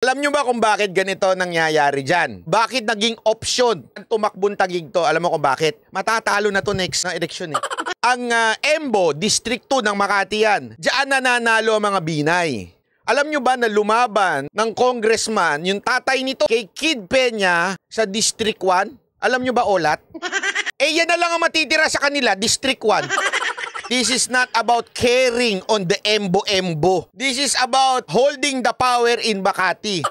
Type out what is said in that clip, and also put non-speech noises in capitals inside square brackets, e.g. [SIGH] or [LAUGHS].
Alam nyo ba kung bakit ganito nangyayari dyan? Bakit naging option ang tumakbong tagig to? Alam mo kung bakit? Matatalo na to next na eleksyon eh. [LAUGHS] ang uh, Embo, District 2 ng Makati yan. Diyan nananalo ang mga binay. Alam nyo ba na lumaban ng congressman yung tatay nito kay Kid Peña sa District 1? Alam nyo ba olat? [LAUGHS] eh yan na lang ang matitira sa kanila, District 1. This is not about caring on the embo-embo. This is about holding the power in Makati.